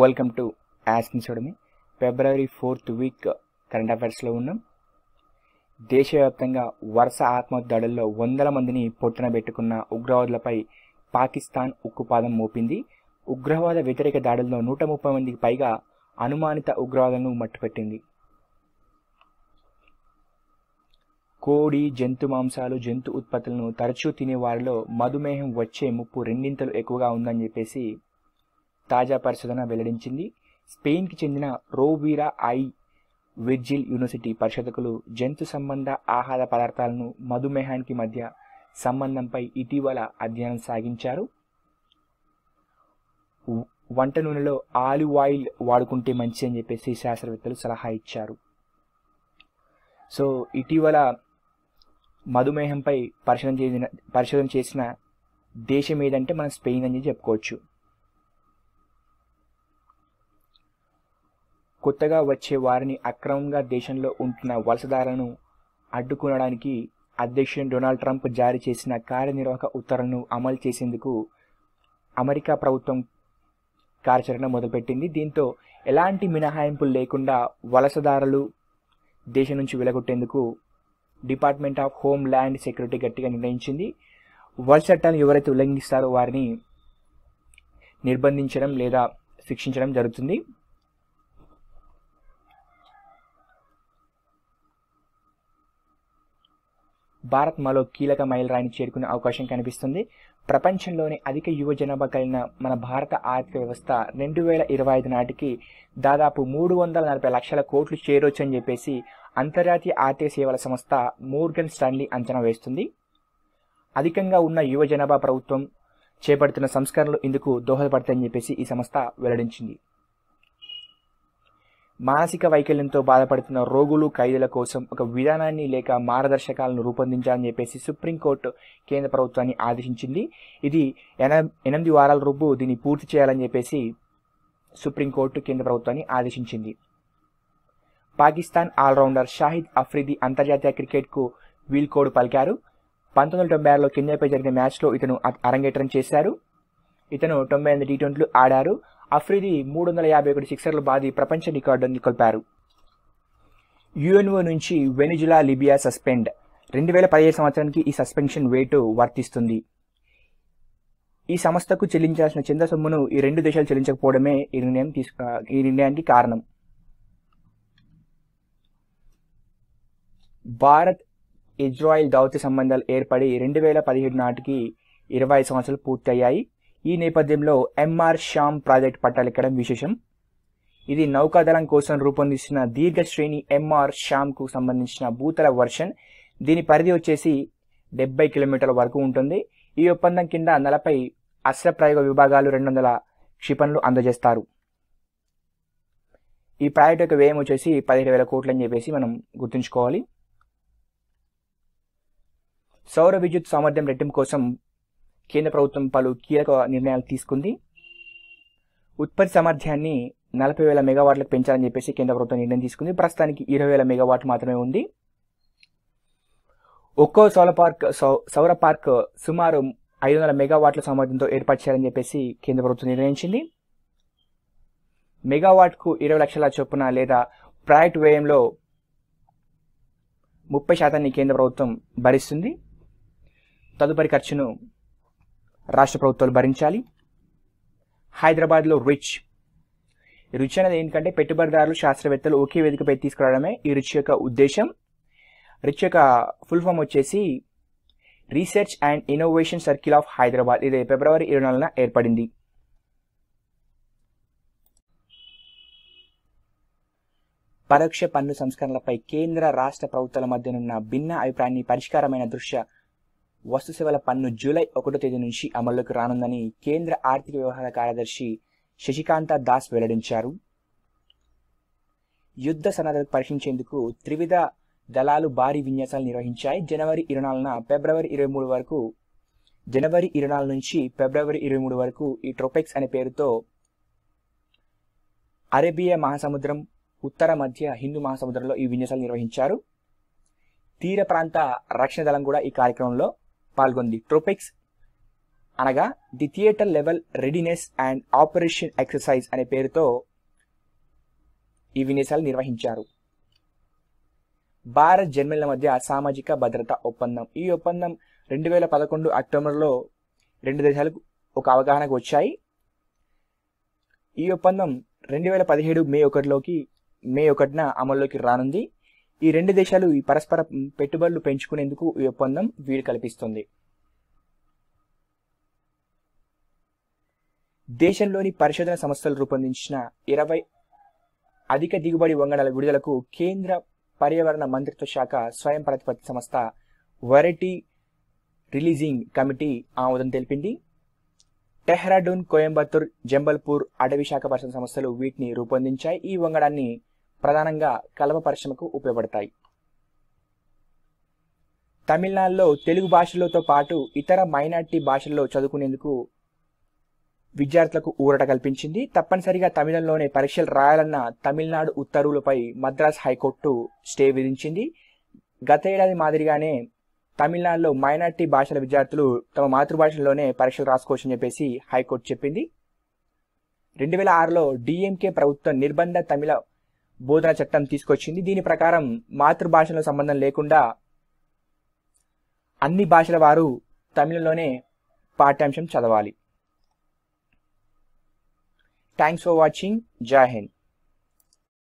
welcome to యాస్కిన్ చూడమి February fourth week current అఫైర్స్లో ఉన్నాం దేశవ్యాప్తంగా వరుస ఆత్మదాడుల్లో వందల మందిని పొట్టున పెట్టుకున్న ఉగ్రవాదులపై పాకిస్తాన్ ఉక్కుపాదం మోపింది ఉగ్రవాద వ్యతిరేక దాడుల్లో నూట ముప్పై మందికి పైగా అనుమానిత ఉగ్రవాదులను మట్టుపెట్టింది కోడి జంతు మాంసాలు జంతు ఉత్పత్తులను తరచూ తినే వారిలో మధుమేహం వచ్చే ముప్పు రెండింతలు ఎక్కువగా ఉందని చెప్పేసి తాజా పరిశోధన వెల్లడించింది స్పెయిన్కి చెందిన రోవీరా ఐ విర్జిల్ యూనివర్సిటీ పరిశోధకులు జంతు సంబంధ ఆహార పదార్థాలను మధుమేహానికి మధ్య సంబంధంపై ఇటీవల అధ్యయనం సాగించారు వంట నూనెలో ఆలివ్ ఆయిల్ వాడుకుంటే మంచిది అని చెప్పేసి శాస్త్రవేత్తలు సలహా ఇచ్చారు సో ఇటీవల మధుమేహంపై పరిశోధన చేసిన పరిశోధన చేసిన దేశం ఏదంటే మనం స్పెయిన్ అని చెప్పుకోవచ్చు కొత్తగా వచ్చే వారిని అక్రమంగా దేశంలో ఉంటున్న వలసదారులను అడ్డుకునడానికి అధ్యక్షుడు డొనాల్డ్ ట్రంప్ జారీ చేసిన కార్యనిర్వాహక ఉత్తర్వులను అమలు చేసేందుకు అమెరికా ప్రభుత్వం కార్యాచరణ మొదలుపెట్టింది దీంతో ఎలాంటి మినహాయింపులు లేకుండా వలసదారులు దేశం నుంచి వెలగొట్టేందుకు department of homeland security గట్టిగా నిర్ణయించింది వలస చట్టాలను ఎవరైతే ఉల్లంఘిస్తారో వారిని నిర్బంధించడం లేదా శిక్షించడం జరుగుతుంది భారత్ మలో కీలక మైలురాయిని చేరుకునే అవకాశం కనిపిస్తుంది ప్రపంచంలోనే అధిక యువ జనాభా కలిగిన మన భారత ఆర్థిక వ్యవస్థ రెండు వేల ఇరవై ఐదు నాటికి దాదాపు మూడు వందల నలభై లక్షల కోట్లు చేరొచ్చు అని చెప్పేసి అంతర్జాతీయ ఆర్థిక సేవల సంస్థ మోర్గన్ స్టాన్లీ అంచనా వేస్తుంది అధికంగా ఉన్న యువ జనాభా ప్రభుత్వం చేపడుతున్న సంస్కరణలు ఇందుకు దోహదపడతాయని చెప్పేసి ఈ సంస్థ వెల్లడించింది మానసిక వైకల్యంతో బాధపడుతున్న రోగులు ఖైదుల కోసం ఒక విధానాన్ని లేక మార్గదర్శకాలను రూపొందించాలని చెప్పేసి సుప్రీంకోర్టు కేంద్ర ప్రభుత్వాన్ని ఆదేశించింది ఇది ఎనిమిది వారాల రూపు దీన్ని పూర్తి చేయాలని చెప్పేసి సుప్రీంకోర్టు కేంద్ర ప్రభుత్వాన్ని ఆదేశించింది పాకిస్తాన్ ఆల్రౌండర్ షాహిద్ అఫ్రిది అంతర్జాతీయ క్రికెట్కు వీల్కోడు పలికారు పంతొమ్మిది వందల తొంభై ఆరులో కిందపై జరిగిన మ్యాచ్లో ఇతను అరంగేట్రం చేశారు ఇతను తొంభై ఎనిమిది టీ ట్వంటీలు ఆడారు అఫ్రిది మూడు వందల యాభై ఒకటి సిక్సర్లు బాది ప్రపంచ రికార్డుని కొలిపారు యుఎన్ఓ నుంచి వెనిజులా లిబియా సస్పెండ్ రెండు వేల పదిహేడు సంవత్సరానికి ఈ సస్పెన్షన్ వేటు వర్తిస్తుంది ఈ సంస్థకు చెల్లించాల్సిన చింత సొమ్మును ఈ రెండు దేశాలు చెల్లించకపోవడమే ఈ నిర్ణయం తీసుకు ఈ నిర్ణయానికి కారణం భారత్ ఇజ్రాయిల్ దౌత్య సంబంధాలు ఏర్పడి రెండు వేల పదిహేడు నాటికి ఇరవై సంవత్సరాలు పూర్తయ్యాయి ఈ నేపథ్యంలో ఎంఆర్ శ్యామ్ ప్రాజెక్ట్ పట్టాలెక్కడం విశేషం ఇది నౌకాదళం కోసం రూపొందించిన దీర్ఘ శ్రేణి ఎంఆర్ శ్యామ్కు సంబంధించిన భూతల వర్షన్ దీని పరిధి వచ్చేసి డెబ్బై కిలోమీటర్ల వరకు ఉంటుంది ఈ ఒప్పందం కింద నలభై అస్త్ర ప్రయోగ విభాగాలు రెండు వందల క్షిపణులు అందజేస్తారు ఈ ప్రాజెక్ట్ యొక్క వ్యయం వచ్చేసి పదిహేడు వేల కోట్లు అని చెప్పేసి మనం గుర్తుంచుకోవాలి సౌర విద్యుత్ సామర్థ్యం రెట్టింపు కోసం కేంద్ర ప్రభుత్వం పలు కీలక నిర్ణయాలు తీసుకుంది ఉత్పత్తి సామర్థ్యాన్ని నలభై వేల మెగావాట్లకు పెంచాలని చెప్పేసి కేంద్ర ప్రభుత్వం నిర్ణయం తీసుకుంది ప్రస్తుతానికి ఇరవై వేల మెగావాట్ మాత్రమే ఉంది ఒక్కో సౌర పార్క్ సౌర పార్క్ సుమారు ఐదు వందల మెగావాట్ల సామర్థ్యంతో ఏర్పాటు చేయాలని చెప్పేసి కేంద్ర ప్రభుత్వం నిర్ణయించింది మెగావాట్కు ఇరవై లక్షల చొప్పున లేదా ప్రైవేట్ వ్యయంలో ముప్పై శాతాన్ని కేంద్ర ప్రభుత్వం భరిస్తుంది తదుపరి ఖర్చును రాష్ట్ర ప్రభుత్వాలు భరించాలి హైదరాబాద్లో రిచ్ రుచి అనేది ఏంటంటే పెట్టుబడిదారులు శాస్త్రవేత్తలు ఒకే వేదికపై తీసుకురావడమే ఈ రుచి యొక్క ఉద్దేశం రిచ్ యొక్క ఫుల్ ఫామ్ వచ్చేసి research and innovation circle of Hyderabad ఇది ఫిబ్రవరి ఇరవై నాలుగున ఏర్పడింది పరోక్ష పన్ను సంస్కరణలపై కేంద్ర రాష్ట్ర ప్రభుత్వాల మధ్యనున్న భిన్న అభిప్రాయాన్ని పరిష్కారమైన దృష్ట్యా వస్తు సేవల పన్ను జూలై ఒకటో తేదీ నుంచి అమల్లోకి రానుందని కేంద్ర ఆర్థిక వ్యవహారాల కార్యదర్శి శశికాంత దాస్ వెల్లడించారు యుద్ధ సన్నద్ధతను పరీక్షించేందుకు త్రివిధ దళాలు భారీ విన్యాసాలు నిర్వహించాయి జనవరి ఇరవై నాలుగున ఫిబ్రవరి ఇరవై మూడు వరకు జనవరి ఇరవై నాలుగు నుంచి ఫిబ్రవరి ఇరవై మూడు వరకు ఈ ట్రోపెక్స్ అనే పేరుతో అరేబియా మహాసముద్రం ఉత్తర మధ్య హిందూ మహాసముద్రంలో ఈ విన్యాసాలు నిర్వహించారు తీర ప్రాంత రక్షణ దళం కూడా ఈ కార్యక్రమంలో పాల్గొంది ట్రోపిక్స్ అనగా the theatre level readiness and operation exercise అనే పేరుతో ఈ విన్యాసాలు నిర్వహించారు భారత్ జర్మనీల మధ్య సామాజిక భద్రత ఒప్పందం ఈ ఒప్పందం రెండు వేల పదకొండు అక్టోబర్లో రెండు దేశాలకు ఒక అవగాహనకు వచ్చాయి ఈ ఒప్పందం రెండు వేల పదిహేడు మే ఒకటిలోకి మే ఒకటిన అమల్లోకి రానుంది ఈ రెండు దేశాలు ఈ పరస్పర పెట్టుబడులు పెంచుకునేందుకు ఈ ఒప్పందం వీలు కల్పిస్తుంది దేశంలోని పరిశోధన సంస్థలు రూపొందించిన ఇరవై అధిక దిగుబడి వంగడాల విడుదలకు కేంద్ర పర్యావరణ మంత్రిత్వ శాఖ స్వయం ప్రతిపత్తి సంస్థ వెరైటీ రిలీజింగ్ కమిటీ ఆమోదం తెలిపింది టెహ్రాడూన్ కోయంబత్తూర్ జంబల్పూర్ అటవీ శాఖ పరిశోధన సంస్థలు వీటిని రూపొందించాయి ఈ వంగడాన్ని ప్రధానంగా కలప పరిశ్రమకు ఉపయోగపడతాయి తమిళనాడులో తెలుగు భాషలతో పాటు ఇతర మైనార్టీ భాషల్లో చదువుకునేందుకు విద్యార్థులకు ఊరట కల్పించింది తప్పనిసరిగా తమిళంలోనే పరీక్షలు రాయాలన్న తమిళనాడు ఉత్తర్వులపై మద్రాస్ హైకోర్టు స్టే విధించింది గత ఏడాది మాదిరిగానే తమిళనాడులో మైనార్టీ భాషల విద్యార్థులు తమ మాతృభాషలోనే పరీక్షలు రాసుకోవచ్చని చెప్పేసి హైకోర్టు చెప్పింది రెండు వేల ఆరులో డిఎంకే ప్రభుత్వం నిర్బంధ తమిళ బోధన చట్టం తీసుకొచ్చింది దీని ప్రకారం మాతృభాషలో సంబంధం లేకుండా అన్ని భాషల వారు తమిళంలోనే పాఠ్యాంశం చదవాలి థ్యాంక్స్ ఫర్ వాచింగ్ జై